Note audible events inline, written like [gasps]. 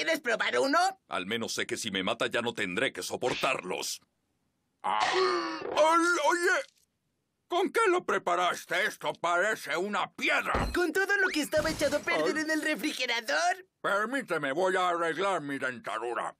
¿Quieres probar uno? Al menos sé que si me mata ya no tendré que soportarlos. [gasps] oye, ¿con qué lo preparaste? Esto parece una piedra. Con todo lo que estaba echado a perder en el refrigerador. Permíteme, voy a arreglar mi dentadura.